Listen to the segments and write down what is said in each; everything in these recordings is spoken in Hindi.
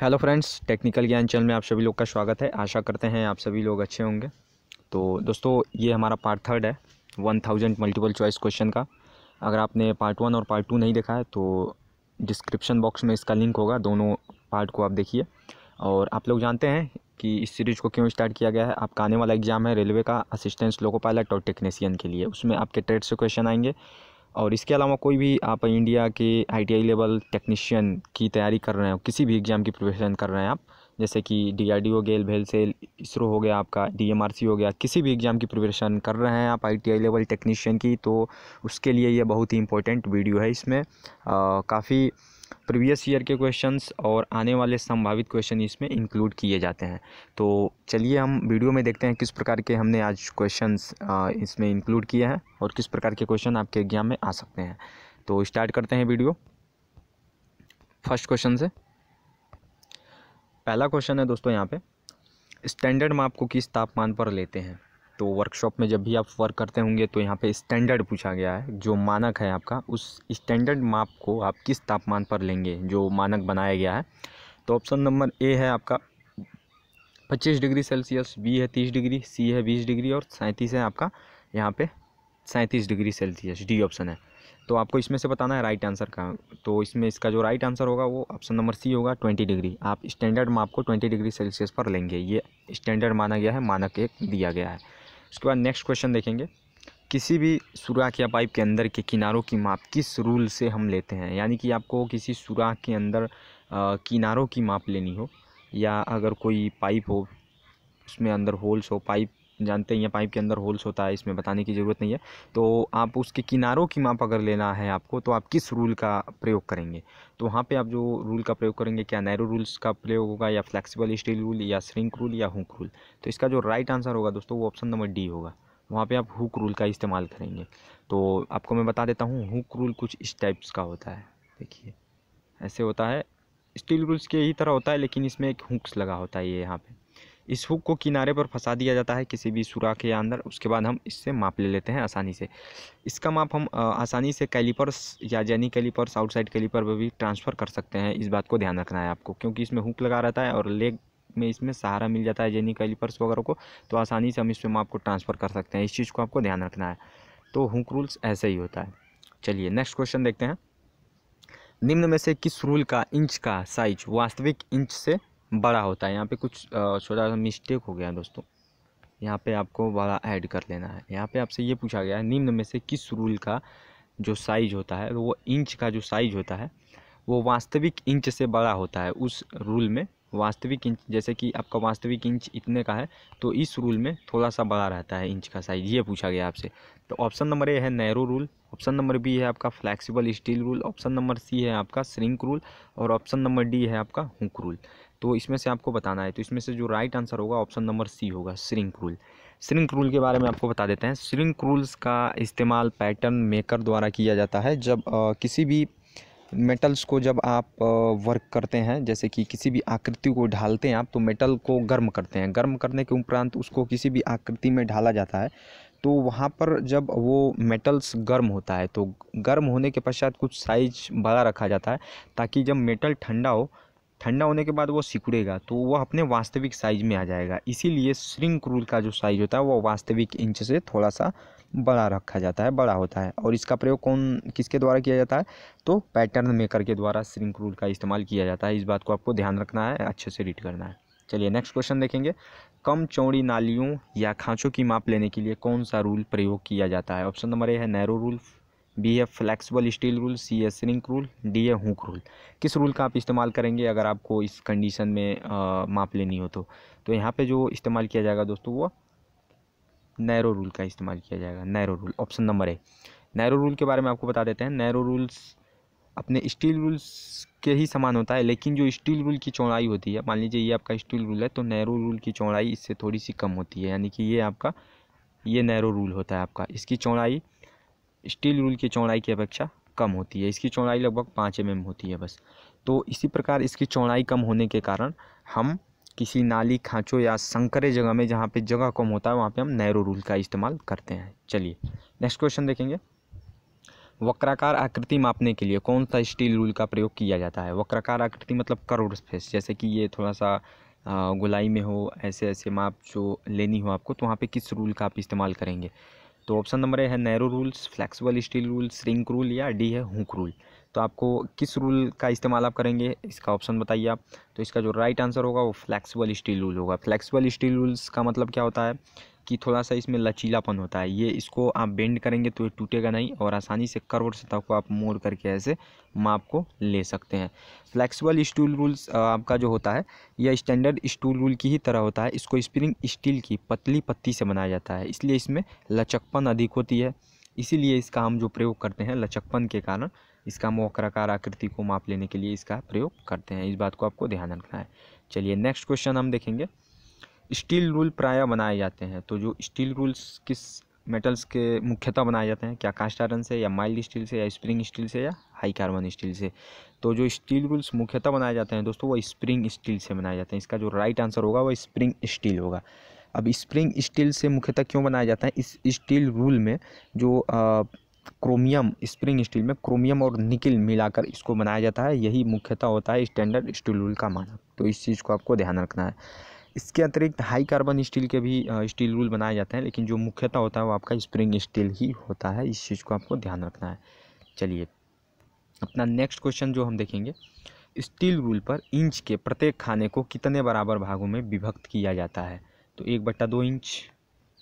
Hello friends technical Gyan channel में आप सभी लोग का स्वागत है आशा करते हैं आप सभी लोग अच्छे होंगे तो दोस्तों ये हमारा पार्ट थर्ड है one thousand multiple choice question का अगर आपने पार्ट वन और पार्ट टू नहीं देखा है तो डिस्क्रिप्शन बॉक्स में इसका लिंक होगा दोनों पार्ट को आप देखिए और आप लोग जानते हैं कि इस सीरीज़ को क्यों स्टार्ट किया गया है आपका आने वाला एग्जाम है रेलवे का असिस्टेंस लोको पायलट और टेक्नीसियन के लिए उसमें आपके ट्रेड से क्वेश्चन आएंगे और इसके अलावा कोई भी आप इंडिया के आईटीआई लेवल टेक्नीशियन की तैयारी कर रहे हो किसी भी एग्ज़ाम की प्रिपरेशन कर रहे हैं आप जैसे कि डी आर डी हो गया भेल सेल इसरो हो गया आपका डी एम आर सी हो गया किसी भी एग्ज़ाम की प्रिपरेशन कर रहे हैं आप I T I level technician की तो उसके लिए ये बहुत ही इंपॉर्टेंट वीडियो है इसमें काफ़ी प्रीवियस ईयर के क्वेश्चंस और आने वाले संभावित क्वेश्चन इसमें इंक्लूड किए जाते हैं तो चलिए हम वीडियो में देखते हैं किस प्रकार के हमने आज क्वेश्चंस इसमें इंक्लूड किए हैं और किस प्रकार के क्वेश्चन आपके एग्जाम में आ सकते हैं तो स्टार्ट करते हैं वीडियो फर्स्ट क्वेश्चन से पहला क्वेश्चन है दोस्तों यहाँ पे स्टैंडर्ड माप को किस तापमान पर लेते हैं तो वर्कशॉप में जब भी आप वर्क करते होंगे तो यहाँ पे स्टैंडर्ड पूछा गया है जो मानक है आपका उस स्टैंडर्ड माप को आप किस तापमान पर लेंगे जो मानक बनाया गया है तो ऑप्शन नंबर ए है आपका पच्चीस डिग्री सेल्सियस बी है तीस डिग्री सी है बीस डिग्री और सैंतीस है आपका यहाँ पे सैंतीस डिग्री सेल्सियस डी ऑप्शन है तो आपको इसमें से बताना है राइट आंसर का तो इसमें इसका जो राइट आंसर होगा वो ऑप्शन नंबर सी होगा ट्वेंटी डिग्री आप स्टैंडर्ड माप को ट्वेंटी डिग्री सेल्सियस पर लेंगे ये स्टैंडर्ड माना गया है मानक एक दिया गया है उसके बाद नेक्स्ट क्वेश्चन देखेंगे किसी भी सुराख या पाइप के अंदर के किनारों की माप किस रूल से हम लेते हैं यानी कि आपको किसी सुराख के अंदर आ, किनारों की माप लेनी हो या अगर कोई पाइप हो उसमें अंदर होल्स हो पाइप जानते हैं पाइप के अंदर होल्स होता है इसमें बताने की ज़रूरत नहीं है तो आप उसके किनारों की माप अगर लेना है आपको तो आप किस रूल का प्रयोग करेंगे तो वहाँ पे आप जो रूल का प्रयोग करेंगे क्या नैरो रूल्स का प्रयोग होगा या फ्लेक्सिबल स्टील रूल या श्रिंक रूल या हुक रूल तो इसका जो राइट आंसर होगा दोस्तों वो ऑप्शन नंबर डी होगा वहाँ पर आप हुक रूल का इस्तेमाल करेंगे तो आपको मैं बता देता हूँ हुक रूल कुछ इस टाइप्स का होता है देखिए ऐसे होता है स्टील रूल्स के ही तरह होता है लेकिन इसमें एक हुक्स लगा होता है ये यहाँ पर इस हुक को किनारे पर फंसा दिया जाता है किसी भी सुराख के अंदर उसके बाद हम इससे माप ले लेते हैं आसानी से इसका माप हम आसानी से कैलीपर्स या जैनी कैलीपर्स आउटसाइड कैलीपर पर भी ट्रांसफ़र कर सकते हैं इस बात को ध्यान रखना है आपको क्योंकि इसमें हुक लगा रहता है और लेग में इसमें सहारा मिल जाता है जैनी कैलीपर्स वगैरह को तो आसानी से हम इसमें माप को ट्रांसफ़र कर सकते हैं इस चीज़ को आपको ध्यान रखना है तो हुक रूल्स ऐसे ही होता है चलिए नेक्स्ट क्वेश्चन देखते हैं निम्न में से किस रूल का इंच का साइज वास्तविक इंच से बड़ा होता है यहाँ पे कुछ छोटा सा मिस्टेक हो गया दोस्तों यहाँ पे आपको बड़ा ऐड कर लेना है यहाँ पे आपसे ये पूछा गया है निम्न में से किस रूल का जो साइज होता है वो इंच का जो साइज होता है वो वास्तविक इंच से बड़ा होता है उस रूल में वास्तविक इंच जैसे कि आपका वास्तविक इंच इतने का है तो इस रूल में थोड़ा सा बड़ा रहता है इंच का साइज ये पूछा गया आपसे तो ऑप्शन नंबर ए है narrow rule option number B है आपका flexible steel rule option number C है आपका श्रिंक रूल और ऑप्शन नंबर डी है आपका हुक रूल तो इसमें से आपको बताना है तो इसमें से जो राइट आंसर होगा ऑप्शन नंबर सी होगा श्रिंक रूल श्रिंक रूल के बारे में आपको बता देते हैं श्रिंक रूल्स का इस्तेमाल पैटर्न मेकर द्वारा किया जाता है जब आ, किसी भी मेटल्स को जब आप वर्क करते हैं जैसे कि किसी भी आकृति को ढालते हैं आप तो मेटल को गर्म करते हैं गर्म करने के उपरांत उसको किसी भी आकृति में ढाला जाता है तो वहाँ पर जब वो मेटल्स गर्म होता है तो गर्म होने के पश्चात कुछ साइज बड़ा रखा जाता है ताकि जब मेटल ठंडा हो ठंडा होने के बाद वो सिकुड़ेगा तो वह अपने वास्तविक साइज़ में आ जाएगा इसीलिए श्रिंक रूल का जो साइज़ होता है वो वास्तविक इंच से थोड़ा सा बड़ा रखा जाता है बड़ा होता है और इसका प्रयोग कौन किसके द्वारा किया जाता है तो पैटर्न मेकर के द्वारा श्रिंक रूल का इस्तेमाल किया जाता है इस बात को आपको ध्यान रखना है अच्छे से रीड करना है चलिए नेक्स्ट क्वेश्चन देखेंगे कम चौड़ी नालियों या खांचों की माप लेने के लिए कौन सा रूल प्रयोग किया जाता है ऑप्शन नंबर ए है नैरो रूल बी है फ्लैक्सिबल स्टील रूल सी है सिरिंक रूल डी है हुक रूल किस रूल का आप इस्तेमाल करेंगे अगर आपको इस कंडीशन में आ, माप लेनी हो तो तो यहाँ पे जो इस्तेमाल किया जाएगा दोस्तों वो नैरो रूल का इस्तेमाल किया जाएगा narrow rule option number A narrow rule के बारे में आपको बता देते हैं नैरो रूल्स अपने स्टील रूल्स के ही समान होता है लेकिन जो स्टील रूल की चौड़ाई होती है मान लीजिए ये आपका स्टील रूल है तो नैरो रूल की चौड़ाई इससे थोड़ी सी कम होती है यानी कि ये आपका ये नैरो रूल होता है आपका इसकी चौड़ाई स्टील रूल की चौड़ाई की अपेक्षा कम होती है इसकी चौड़ाई लगभग पाँच एम mm होती है बस तो इसी प्रकार इसकी चौड़ाई कम होने के कारण हम किसी नाली खाँचों या संकरे जगह में जहाँ पे जगह कम होता है वहाँ पे हम नैरो रूल का इस्तेमाल करते हैं चलिए नेक्स्ट क्वेश्चन देखेंगे वक्राकार आकृति मापने के लिए कौन सा स्टील रूल का प्रयोग किया जाता है वक्राकार आकृति मतलब करोड़ स्पेस जैसे कि ये थोड़ा सा गुलाई में हो ऐसे ऐसे माप जो लेनी हो आपको तो वहाँ पर किस रूल का आप इस्तेमाल करेंगे तो ऑप्शन नंबर ए है narrow rules flexible steel rules shrink rule या डी है हुक रूल तो आपको किस रूल का इस्तेमाल आप करेंगे इसका ऑप्शन बताइए आप तो इसका जो राइट आंसर होगा वो फ्लेक्सिबल स्टील रूल होगा फ्लेक्सिबल स्टील रूल्स का मतलब क्या होता है कि थोड़ा सा इसमें लचीलापन होता है ये इसको आप बेंड करेंगे तो ये टूटेगा नहीं और आसानी से कर्व सतह को आप मोड़ करके ऐसे माप को ले सकते हैं फ्लैक्सीबल स्टूल रूल्स आपका जो होता है यह स्टैंडर्ड स्टूल रूल की ही तरह होता है इसको स्प्रिंग स्टील की पतली पत्ती से बनाया जाता है इसलिए इसमें लचकपन अधिक होती है इसीलिए इसका हम जो प्रयोग करते हैं लचकपन के कारण इसका हम आकृति को माप लेने के लिए इसका प्रयोग करते हैं इस बात को आपको ध्यान रखना है चलिए नेक्स्ट क्वेश्चन हम देखेंगे स्टील रूल प्रायः बनाए जाते हैं तो जो स्टील रूल्स किस मेटल्स के मुख्यतः बनाए जाते हैं क्या कास्ट आयरन से या माइल्ड स्टील से या स्प्रिंग स्टील से या हाई कार्बन स्टील से तो जो स्टील रूल्स मुख्यतः बनाए जाते हैं दोस्तों वो स्प्रिंग स्टील से बनाए जाते हैं इसका जो राइट आंसर होगा वो स्प्रिंग स्टील होगा अब स्प्रिंग स्टील से मुख्यतः क्यों बनाया जाता है इस स्टील रूल में जो क्रोमियम स्प्रिंग स्टील में क्रोमियम और निकिल मिलाकर इसको बनाया जाता है यही मुख्यतः होता है स्टैंडर्ड स्टील रूल का मानक तो इस चीज़ को आपको ध्यान रखना है इसके अतिरिक्त हाई कार्बन स्टील के भी स्टील रूल बनाए जाते हैं लेकिन जो मुख्यतः होता है वो आपका स्प्रिंग स्टील ही होता है इस चीज़ को आपको ध्यान रखना है चलिए अपना नेक्स्ट क्वेश्चन जो हम देखेंगे स्टील रूल पर इंच के प्रत्येक खाने को कितने बराबर भागों में विभक्त किया जाता है तो एक बट्टा दो इंच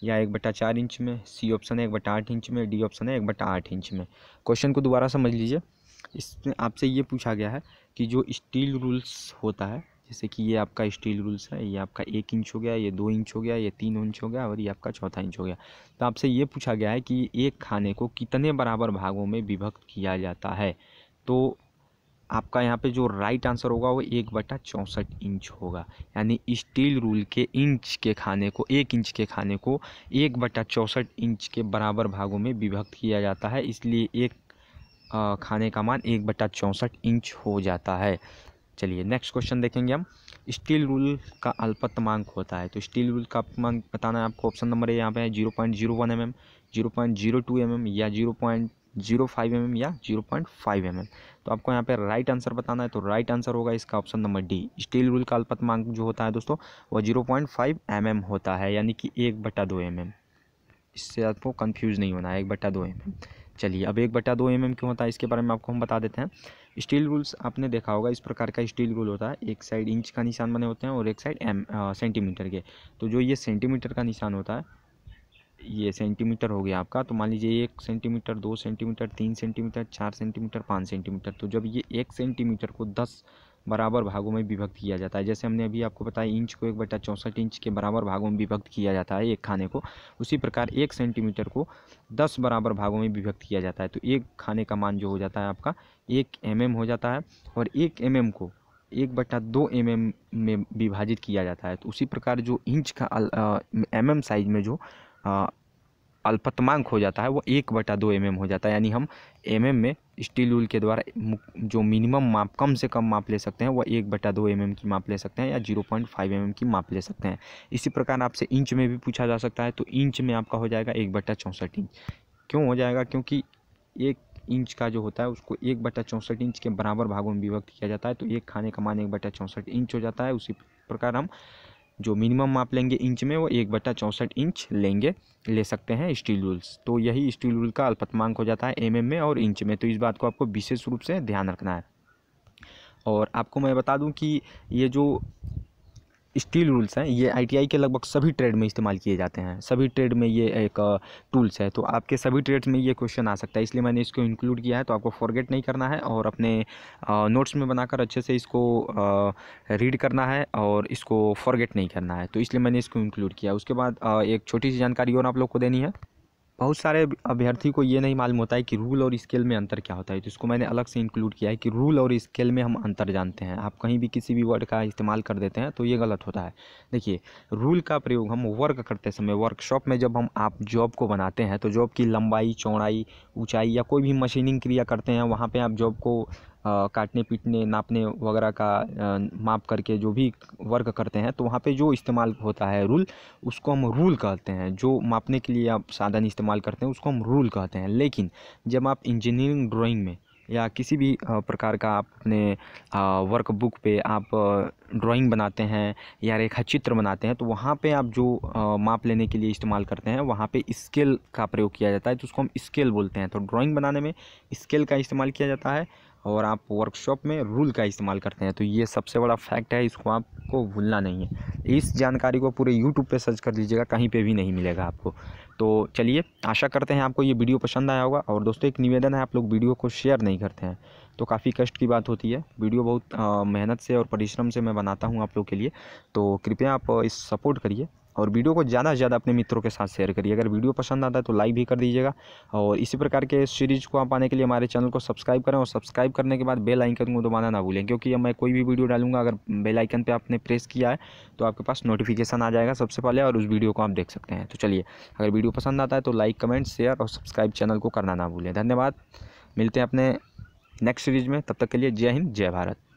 या एक बट्टा चार इंच में सी ऑप्शन है एक बट्टा आठ इंच में डी ऑप्शन है एक बट्टा आठ इंच में क्वेश्चन को दोबारा समझ लीजिए इसमें आपसे ये पूछा गया है कि जो स्टील रूल्स होता है जैसे कि ये आपका स्टील रूल्स है ये आपका एक इंच हो गया ये दो इंच हो गया ये तीन इंच हो गया और ये आपका चौथा इंच हो गया तो आपसे ये पूछा गया है कि एक खाने को कितने बराबर भागों में विभक्त किया जाता है तो आपका यहाँ पे जो राइट आंसर होगा वो एक बटा चौंसठ इंच होगा यानी स्टील रूल के इंच के खाने को एक इंच के खाने को एक बटा चौंसठ इंच के बराबर भागों में विभक्त किया जाता है इसलिए एक खाने का मान एक बटा चौंसठ इंच हो जाता है चलिए नेक्स्ट क्वेश्चन देखेंगे हम स्टील रूल का अल्पतमांक होता है तो स्टील रूल का अल्पतमांक बताना है आपको ऑप्शन नंबर ए यहाँ पे है zero point zero one M M zero point zero two M M या zero point zero five M M या zero point five M M तो आपको यहाँ पे राइट आंसर बताना है तो राइट आंसर होगा इसका option number D steel rule का अल्पतमांक जो होता है दोस्तों वो zero point five M M होता है यानी कि एक बटा दो एम mm। एम इससे आपको कन्फ्यूज़ नहीं होना है एक बटा दो एम mm। एम चलिए अब एक बटा दो एम mm एम क्यों होता है इसके बारे में आपको हम बता देते हैं स्टील रूल्स आपने देखा होगा इस प्रकार का स्टील रूल होता है एक साइड इंच का निशान बने होते हैं और एक साइड एम सेंटीमीटर के तो जो ये सेंटीमीटर का निशान होता है ये सेंटीमीटर हो गया आपका तो मान लीजिए एक सेंटीमीटर दो सेंटीमीटर तीन सेंटीमीटर चार सेंटीमीटर पाँच सेंटीमीटर तो जब ये एक सेंटीमीटर को दस बराबर भागों में विभक्त किया जाता है जैसे हमने अभी आपको बताया इंच को एक बटा चौंसठ इंच के बराबर भागों में विभक्त किया जाता है एक खाने को उसी प्रकार एक सेंटीमीटर को दस बराबर भागों में विभक्त किया जाता है तो एक खाने का मान जो हो जाता है आपका एक एम हो जाता है और एक एम को एक बटा दो एम mm में विभाजित किया जाता है तो उसी प्रकार जो इंच का एम साइज में जो अल्पतमांक हो जाता है वो एक बटा दो एम हो जाता है यानी हम एम mm में स्टील रूल के द्वारा जो मिनिमम माप कम से कम माप ले सकते हैं वह एक बटा दो एम की माप ले सकते हैं या जीरो पॉइंट फाइव एम की माप ले सकते हैं इसी प्रकार आपसे इंच में भी पूछा जा सकता है तो इंच में आपका हो जाएगा एक बटा चौंसठ इंच क्यों हो जाएगा क्योंकि एक इंच का जो होता है उसको एक बटा चौंसठ इंच के बराबर भागों में विभक्त किया जाता है तो एक खाने का मान एक बटा चौंसठ इंच हो जाता है उसी प्रकार हम जो मिनिमम माप लेंगे इंच में वो एक बटा चौंसठ इंच लेंगे ले सकते हैं स्टील रूल्स तो यही स्टील रूल का अल्पतमांक हो जाता है एम mm में और इंच में तो इस बात को आपको विशेष रूप से ध्यान रखना है और आपको मैं बता दूं कि ये जो स्टील रूल्स हैं ये आईटीआई के लगभग सभी ट्रेड में इस्तेमाल किए जाते हैं सभी ट्रेड में ये एक टूल्स है तो आपके सभी ट्रेड्स में ये क्वेश्चन आ सकता है इसलिए मैंने इसको इंक्लूड किया है तो आपको फॉरगेट नहीं करना है और अपने नोट्स में बनाकर अच्छे से इसको रीड करना है और इसको फॉरगेट नहीं करना है तो इसलिए मैंने इसको इंक्लूड किया उसके बाद एक छोटी सी जानकारी और आप लोग को देनी है बहुत सारे अभ्यर्थी को ये नहीं मालूम होता है कि रूल और स्केल में अंतर क्या होता है तो इसको मैंने अलग से इंक्लूड किया है कि रूल और स्केल में हम अंतर जानते हैं आप कहीं भी किसी भी वर्ड का इस्तेमाल कर देते हैं तो ये गलत होता है देखिए रूल का प्रयोग हम वर्क करते समय वर्कशॉप में जब हम आप जॉब को बनाते हैं तो जॉब की लंबाई चौड़ाई ऊँचाई या कोई भी मशीनिंग क्रिया करते हैं वहाँ पर आप जॉब को काटने पीटने नापने वगैरह का माप करके जो भी वर्क करते हैं तो वहाँ पे जो इस्तेमाल होता है रूल उसको हम रूल कहते हैं जो मापने के लिए आप साधन इस्तेमाल करते हैं उसको हम रूल कहते हैं लेकिन जब आप इंजीनियरिंग ड्राइंग में या किसी भी प्रकार का आप अपने वर्क बुक पे आप ड्राइंग बनाते हैं या रेखा चित्र बनाते हैं तो वहाँ पे आप जो माप लेने के लिए इस्तेमाल करते हैं वहाँ पे स्केल का प्रयोग किया जाता है तो उसको हम स्केल बोलते हैं तो ड्राइंग बनाने में स्केल का इस्तेमाल किया जाता है और आप वर्कशॉप में रूल का इस्तेमाल करते हैं तो ये सबसे बड़ा फैक्ट है इसको आपको भूलना नहीं है इस जानकारी को पूरे यूट्यूब पे सर्च कर लीजिएगा कहीं पे भी नहीं मिलेगा आपको तो चलिए आशा करते हैं आपको ये वीडियो पसंद आया होगा और दोस्तों एक निवेदन है आप लोग वीडियो को शेयर नहीं करते हैं तो काफ़ी कष्ट की बात होती है वीडियो बहुत मेहनत से और परिश्रम से मैं बनाता हूँ आप लोग के लिए तो कृपया आप इस सपोर्ट करिए और वीडियो को ज़्यादा से ज़्यादा अपने मित्रों के साथ शेयर करिए अगर वीडियो पसंद आता है तो लाइक भी कर दीजिएगा और इसी प्रकार के सीरीज़ को आप आने के लिए हमारे चैनल को सब्सक्राइब करें और सब्सक्राइब करने के बाद बेल आइकन को दबाना ना भूलें क्योंकि मैं कोई भी वीडियो डालूंगा अगर बेल आइकन पर आपने प्रेस किया है तो आपके पास नोटिफिकेशन आ जाएगा सबसे पहले और उस वीडियो को आप देख सकते हैं तो चलिए अगर वीडियो पसंद आता है तो लाइक कमेंट शेयर और सब्सक्राइब चैनल को करना ना भूलें धन्यवाद मिलते हैं अपने नेक्स्ट सीरीज़ में तब तक के लिए जय हिंद जय भारत